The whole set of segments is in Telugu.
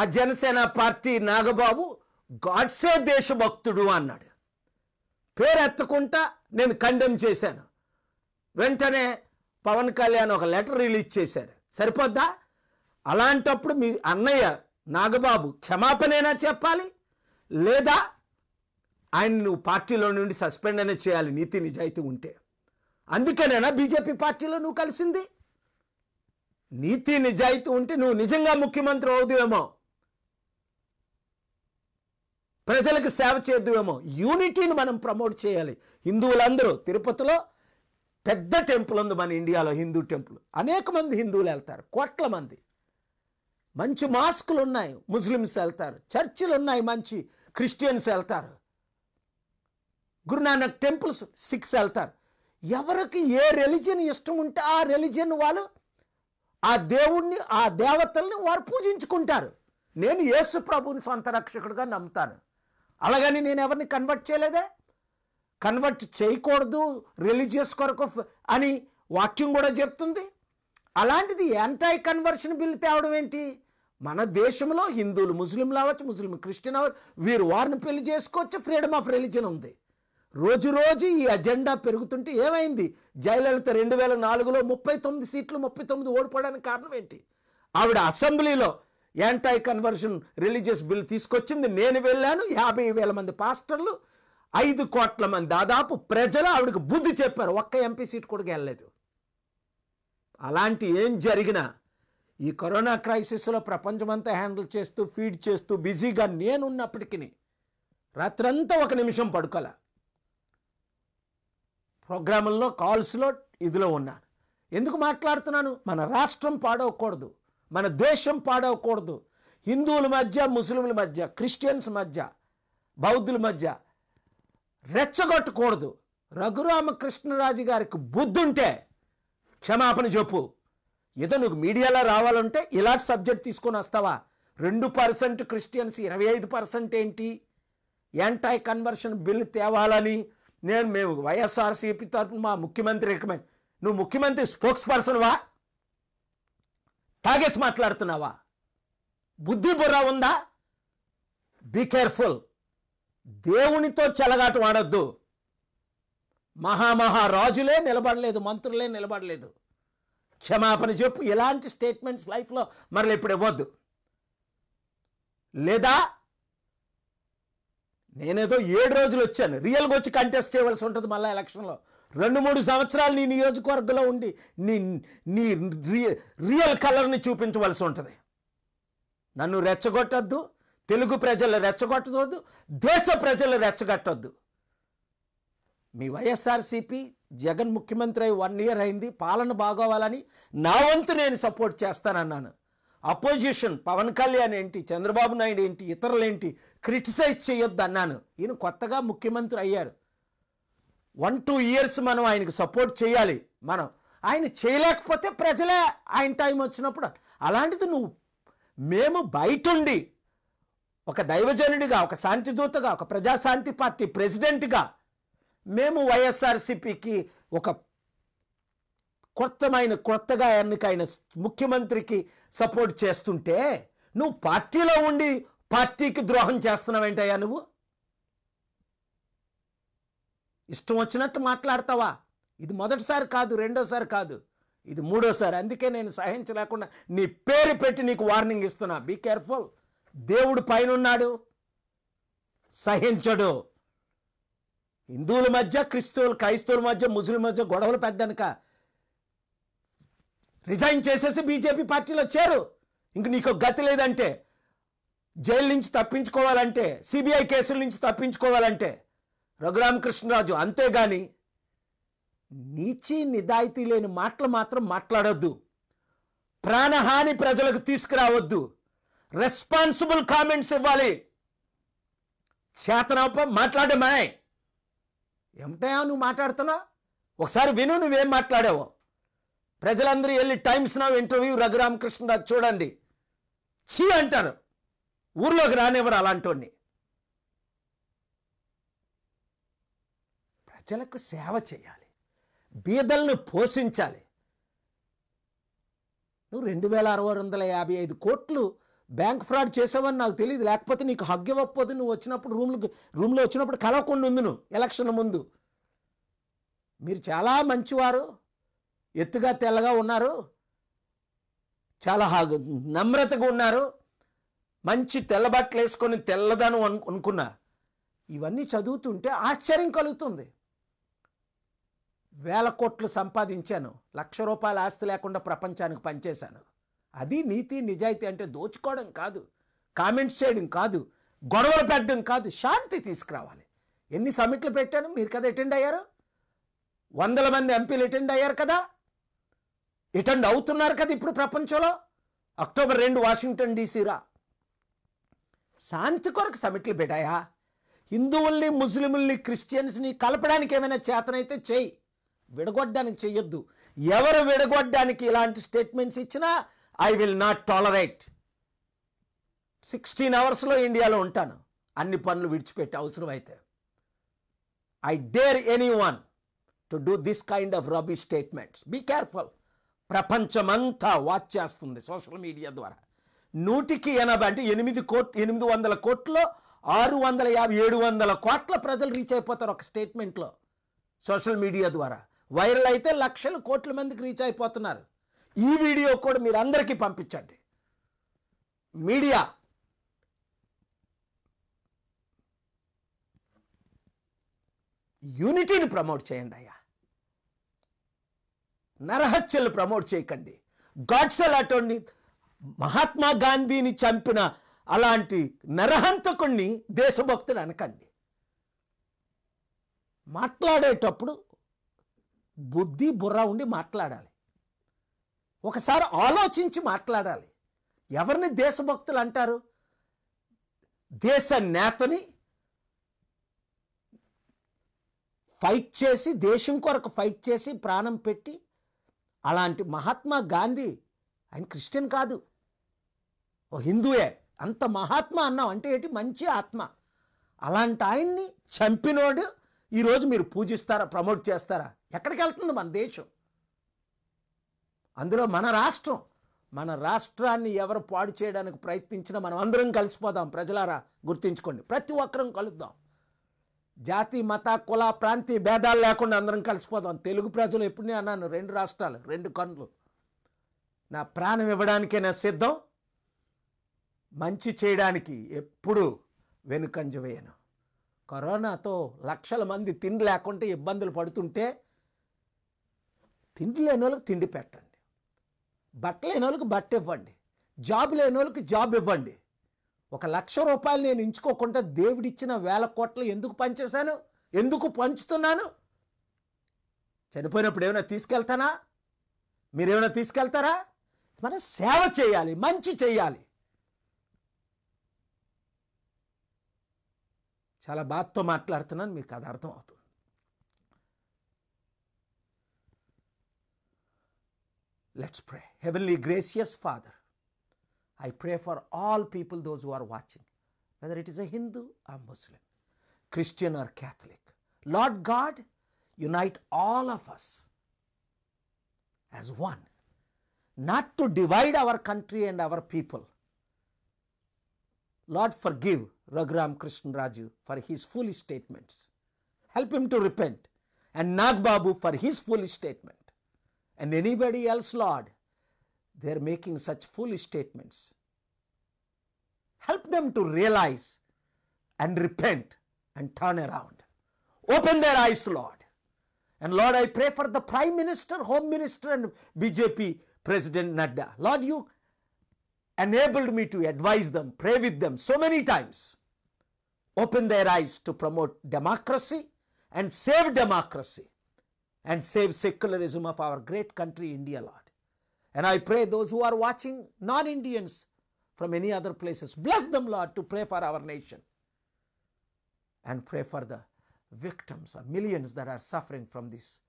ఆ జనసేన పార్టీ నాగబాబు గాడ్సే దేశభక్తుడు అన్నాడు పేరు ఎత్తకుండా నేను కండెమ్ చేశాను వెంటనే పవన్ కళ్యాణ్ ఒక లెటర్ రిలీజ్ చేశాడు సరిపోద్దా అలాంటప్పుడు మీ అన్నయ్య నాగబాబు క్షమాపణైనా చెప్పాలి లేదా ఆయన నువ్వు పార్టీలో నుండి సస్పెండ్ అనే చేయాలి నీతి నిజాయితీ ఉంటే అందుకనేనా బీజేపీ పార్టీలో నువ్వు కలిసింది నీతి నిజాయితీ ఉంటే నువ్వు నిజంగా ముఖ్యమంత్రి అవుదువేమో ప్రజలకు సేవ చేద్దువేమో యూనిటీని మనం ప్రమోట్ చేయాలి హిందువులందరూ తిరుపతిలో పెద్ద టెంపుల్ ఉంది మన ఇండియాలో హిందూ టెంపుల్ అనేక మంది హిందువులు వెళ్తారు కోట్ల మంది మంచి మాస్కులు ఉన్నాయి ముస్లిమ్స్ వెళ్తారు చర్చిలు ఉన్నాయి మంచి క్రిస్టియన్స్ వెళ్తారు గురునానక్ టెంపుల్స్ సిక్స్ వెళ్తారు ఎవరికి ఏ రిలీజియన్ ఇష్టం ఉంటే ఆ రిలీజియన్ వాళ్ళు ఆ దేవుణ్ణి ఆ దేవతల్ని వారు పూజించుకుంటారు నేను యేసు ప్రభుని సొంత రక్షకుడుగా నమ్ముతాను అలాగని నేను ఎవరిని కన్వర్ట్ చేయలేదే కన్వర్ట్ చేయకూడదు రిలీజియస్ కొరకు అని వాక్యం కూడా చెప్తుంది అలాంటిది యాంటై కన్వర్షన్ బిల్ తేవడం ఏంటి మన దేశంలో హిందువులు ముస్లింలు అవ్వచ్చు ముస్లిం క్రిస్టియన్ అవ్వచ్చు వీరు వారిని పెళ్లి చేసుకోవచ్చు ఫ్రీడమ్ ఆఫ్ రిలీజన్ ఉంది రోజు రోజు ఈ అజెండా పెరుగుతుంటే ఏమైంది జయలలిత రెండు వేల నాలుగులో ముప్పై తొమ్మిది సీట్లు ముప్పై తొమ్మిది ఓడిపోవడానికి కారణం ఏంటి ఆవిడ అసెంబ్లీలో యాంటై కన్వర్షన్ రిలీజియస్ బిల్ తీసుకొచ్చింది నేను వెళ్ళాను యాభై వేల మంది పాస్టర్లు ఐదు కోట్ల మంది దాదాపు ప్రజలు ఆవిడకు బుద్ధి చెప్పారు ఒక్క ఎంపీ సీట్ కూడా వెళ్ళలేదు అలాంటి ఏం జరిగినా ఈ కరోనా క్రైసిస్లో ప్రపంచమంతా హ్యాండిల్ చేస్తూ ఫీడ్ చేస్తూ బిజీగా నేనున్నప్పటికీ రాత్రంతా ఒక నిమిషం పడుకోలే ప్రోగ్రాముల్లో కాల్స్లో ఇదిలో ఉన్నాను ఎందుకు మాట్లాడుతున్నాను మన రాష్ట్రం పాడవకూడదు మన దేశం పాడవకూడదు హిందువుల మధ్య ముస్లింల మధ్య క్రిస్టియన్స్ మధ్య బౌద్ధుల మధ్య రెచ్చగొట్టకూడదు రఘురామకృష్ణరాజు గారికి బుద్ధుంటే క్షమాపణ చెప్పు ఏదో నువ్వు మీడియాలో రావాలంటే ఇలాంటి సబ్జెక్ట్ తీసుకొని వస్తావా రెండు పర్సెంట్ క్రిస్టియన్స్ ఇరవై ఐదు పర్సెంట్ ఏంటి యాంటై కన్వర్షన్ బిల్ తేవాలని నేను మేము వైఎస్ఆర్సీపీ తరఫున మా ముఖ్యమంత్రి రికమెండ్ నువ్వు ముఖ్యమంత్రి స్పోక్స్ పర్సన్వా తాగేసి మాట్లాడుతున్నావా బుద్ధి బుర్ర ఉందా బీ కేర్ఫుల్ దేవునితో చెలగాటు వాడద్దు మహామహారాజులే రాజులే నిలబడలేదు మంత్రులే నిలబడలేదు క్షమాపణ చెప్పు ఇలాంటి స్టేట్మెంట్స్ లైఫ్లో మరలు ఇప్పుడు ఇవ్వద్దు లేదా నేనేదో ఏడు రోజులు వచ్చాను రియల్గా వచ్చి కంటెస్ట్ చేయవలసి ఉంటుంది మళ్ళీ ఎలక్షన్లో రెండు మూడు సంవత్సరాలు నీ నియోజకవర్గంలో ఉండి నీ నీ రియల్ కలర్ని చూపించవలసి ఉంటుంది నన్ను రెచ్చగొట్టద్దు తెలుగు ప్రజలు రెచ్చగొట్టవద్దు దేశ ప్రజలు రెచ్చగొట్టద్దు మీ వైఎస్ఆర్సీపీ జగన్ ముఖ్యమంత్రి అయి వన్ ఇయర్ అయింది పాలన బాగోవాలని నా వంతు నేను సపోర్ట్ చేస్తానన్నాను అపోజిషన్ పవన్ కళ్యాణ్ ఏంటి చంద్రబాబు నాయుడు ఏంటి ఇతరులేంటి క్రిటిసైజ్ చేయొద్దు అన్నాను ఈయన కొత్తగా ముఖ్యమంత్రి అయ్యారు వన్ టూ ఇయర్స్ మనం ఆయనకు సపోర్ట్ చేయాలి మనం ఆయన చేయలేకపోతే ప్రజలే ఆయన టైం వచ్చినప్పుడు అలాంటిది నువ్వు మేము బయట ఉండి ఒక దైవజనుడిగా ఒక శాంతిదూతగా ఒక ప్రజాశాంతి పార్టీ ప్రెసిడెంట్గా మేము వైఎస్ఆర్సిపికి ఒక కొత్తమైన కొత్తగా ఎన్నికైన ముఖ్యమంత్రికి సపోర్ట్ చేస్తుంటే నువ్వు పార్టీలో ఉండి పార్టీకి ద్రోహం చేస్తున్నావేంటయ్యా నువ్వు ఇష్టం వచ్చినట్టు మాట్లాడతావా ఇది మొదటిసారి కాదు రెండోసారి కాదు ఇది మూడోసారి అందుకే నేను సహించలేకుండా నీ పేరు పెట్టి నీకు వార్నింగ్ ఇస్తున్నా బీ కేర్ఫుల్ దేవుడు పైనున్నాడు సహించడు హిందువుల మధ్య క్రిస్తువుల క్రైస్తవుల మధ్య ముస్లిం మధ్య గొడవలు పెట్టడానిక రిజైన్ చేసేసి బీజేపీ పార్టీలో చేరు ఇంక నీకు గతి లేదంటే జైలు నుంచి తప్పించుకోవాలంటే సిబిఐ కేసుల నుంచి తప్పించుకోవాలంటే రఘురామకృష్ణరాజు అంతేగాని నీచి నిదాయితీ లేని మాటలు మాత్రం మాట్లాడొద్దు ప్రాణహాని ప్రజలకు తీసుకురావద్దు రెస్పాన్సిబుల్ కామెంట్స్ ఇవ్వాలి చేతనప్ప మాట్లాడమాయ్ ఏమిటయా నువ్వు మాట్లాడుతున్నావు ఒకసారి విను నువ్వేం మాట్లాడావో ప్రజలందరూ వెళ్ళి టైమ్స్ నా ఇంటర్వ్యూ రఘురామకృష్ణరాజు చూడండి చీ అంటారు ఊర్లోకి రానివ్వరు అలాంటి ప్రజలకు సేవ చేయాలి బీదలను పోషించాలి నువ్వు రెండు వేల అరవై వందల యాభై ఐదు కోట్లు బ్యాంక్ ఫ్రాడ్ చేసావని నాకు తెలియదు లేకపోతే నీకు హగ్ ఇవ్వకపోతే నువ్వు వచ్చినప్పుడు రూమ్లు రూమ్లో వచ్చినప్పుడు కలవకుండా ఉంది నువ్వు ఎలక్షన్ ముందు మీరు చాలా మంచివారు ఎత్తుగా తెల్లగా ఉన్నారు చాలా నమ్రతగా ఉన్నారు మంచి తెల్ల బట్టలు వేసుకొని తెల్లదనం అనుకున్నా ఇవన్నీ చదువుతుంటే ఆశ్చర్యం కలుగుతుంది వేల కోట్లు సంపాదించాను లక్ష రూపాయల ఆస్తి లేకుండా ప్రపంచానికి పనిచేశాను అది నీతి నిజాయితీ అంటే దోచుకోవడం కాదు కామెంట్స్ చేయడం కాదు గొడవలు పెట్టడం కాదు శాంతి తీసుకురావాలి ఎన్ని సమిట్లు పెట్టాను మీరు కదా అటెండ్ అయ్యారు వందల మంది ఎంపీలు అటెండ్ అయ్యారు కదా ఎటండి అవుతున్నారు కదా ఇప్పుడు ప్రపంచంలో అక్టోబర్ రెండు వాషింగ్టన్ డీసీరా శాంతి కొరకు సమిట్లు పెట్టాయా హిందువుల్ని ముస్లిముల్ని క్రిస్టియన్స్ని కలపడానికి ఏమైనా చేతనైతే చేయి విడగొట్టడానికి చేయొద్దు ఎవరు విడగొట్టడానికి ఇలాంటి స్టేట్మెంట్స్ ఇచ్చినా I will not tolerate sixteen అవర్స్లో ఇండియాలో ఉంటాను అన్ని పనులు విడిచిపెట్టే అవసరం అయితే I dare any one to do this kind of rubbish statements be careful ప్రపంచమంతా వాచ్ చేస్తుంది సోషల్ మీడియా ద్వారా నూటికి ఎనభై అంటే ఎనిమిది కోట్ ఎనిమిది వందల కోట్లు ఆరు వందల యాభై ఏడు వందల కోట్ల ప్రజలు రీచ్ అయిపోతారు ఒక స్టేట్మెంట్లో సోషల్ మీడియా ద్వారా వైరల్ అయితే లక్షలు కోట్ల మందికి రీచ్ అయిపోతున్నారు ఈ వీడియో కూడా మీరు అందరికీ పంపించండి మీడియా యూనిటీని ప్రమోట్ చేయండి అయ్యా నరహత్యలు ప్రమోట్ చేయకండి గాడ్సెల్ అటువంటి మహాత్మా గాంధీని చంపిన అలాంటి నరహంతకుణ్ణి దేశభక్తులు అనకండి మాట్లాడేటప్పుడు బుద్ధి బుర్ర ఉండి మాట్లాడాలి ఒకసారి ఆలోచించి మాట్లాడాలి ఎవరిని దేశభక్తులు అంటారు దేశ నేతని ఫైట్ చేసి దేశం కొరకు ఫైట్ చేసి ప్రాణం పెట్టి అలాంటి మహాత్మా గాంధీ ఆయన క్రిస్టియన్ కాదు ఓ హిందువే అంత మహాత్మ అన్నాం అంటే ఏంటి మంచి ఆత్మ అలాంటి ఆయన్ని చంపినోడు ఈరోజు మీరు పూజిస్తారా ప్రమోట్ చేస్తారా ఎక్కడికి వెళ్తుంది మన దేశం అందులో మన రాష్ట్రం మన రాష్ట్రాన్ని ఎవరు పాడు చేయడానికి ప్రయత్నించినా మనం అందరం కలిసిపోదాం ప్రజలారా గుర్తించుకోండి ప్రతి ఒక్కరం కలుద్దాం జాతి మత కుల ప్రాంతీయ భేదాలు లేకుండా అందరం కలిసిపోదాం తెలుగు ప్రజలు ఎప్పుడు అన్నాను రెండు రాష్ట్రాలు రెండు కన్నులు నా ప్రాణం ఇవ్వడానికే నా సిద్ధం మంచి చేయడానికి ఎప్పుడు వెనుకంజ వేయను కరోనాతో లక్షల మంది తిండి లేకుంటే ఇబ్బందులు పడుతుంటే తిండి లేని వాళ్ళకి తిండి పెట్టండి బట్టలు లేని వాళ్ళకి బట్ట ఇవ్వండి జాబ్ లేని వాళ్ళకి జాబ్ ఇవ్వండి ఒక లక్ష రూపాయలు నేను ఎంచుకోకుండా దేవుడిచ్చిన వేల కోట్లు ఎందుకు పంచేశాను ఎందుకు పంచుతున్నాను చనిపోయినప్పుడు ఏమైనా తీసుకెళ్తానా మీరేమైనా తీసుకెళ్తారా మన సేవ చేయాలి మంచి చేయాలి చాలా బాధతో మాట్లాడుతున్నాను మీకు అది అర్థం అవుతుంది let's pray heavenly gracious father I pray for all people, those who are watching, whether it is a Hindu or Muslim, Christian or Catholic. Lord God, unite all of us as one, not to divide our country and our people. Lord, forgive Raghuram Krishna Raju for his foolish statements. Help him to repent. And Nag Babu for his foolish statement. And anybody else, Lord, they are making such foolish statements. Help them to realize and repent and turn around. Open their eyes, Lord. And Lord, I pray for the Prime Minister, Home Minister, and BJP President Nadda. Lord, you enabled me to advise them, pray with them so many times. Open their eyes to promote democracy and save democracy and save secularism of our great country, India, Lord. And I pray those who are watching non Indians from any other places, bless them, Lord, to pray for our nation and pray for the victims or millions that are suffering from this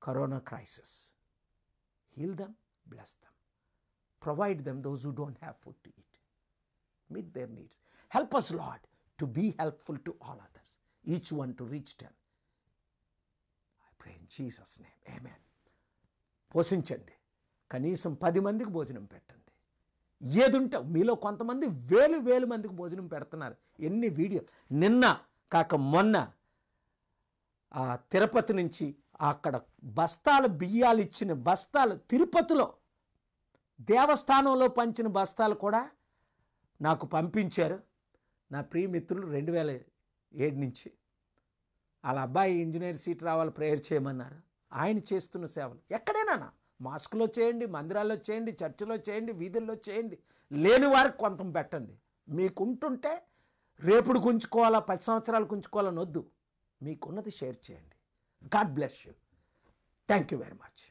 corona crisis. Heal them, bless them, provide them those who don't have food to eat, meet their needs. Help us, Lord, to be helpful to all others, each one to reach them. I pray in Jesus' name. Amen. Posinchande. కనీసం పది మందికి భోజనం పెట్టండి ఏదుంటే మీలో కొంతమంది వేలు వేలు మందికి భోజనం పెడుతున్నారు ఎన్ని వీడియో నిన్న కాక మొన్న ఆ తిరుపతి నుంచి అక్కడ బస్తాలు బియ్యాలు ఇచ్చిన బస్తాలు తిరుపతిలో దేవస్థానంలో పంచిన బస్తాలు కూడా నాకు పంపించారు నా ప్రియమిత్రులు రెండు వేల ఏడు నుంచి వాళ్ళ అబ్బాయి ఇంజనీర్ సీట్ రావాలి ప్రేయర్ చేయమన్నారు ఆయన చేస్తున్న సేవలు ఎక్కడేనా మాస్క్లో చేయండి మందిరాల్లో చేయండి చర్చిలో చేయండి వీధుల్లో చేయండి లేని వారికి కొంత పెట్టండి మీకుంటుంటే రేపుడు కుంచుకోవాలా పది సంవత్సరాలు కుంచుకోవాలని వద్దు మీకున్నది షేర్ చేయండి God bless you thank you very much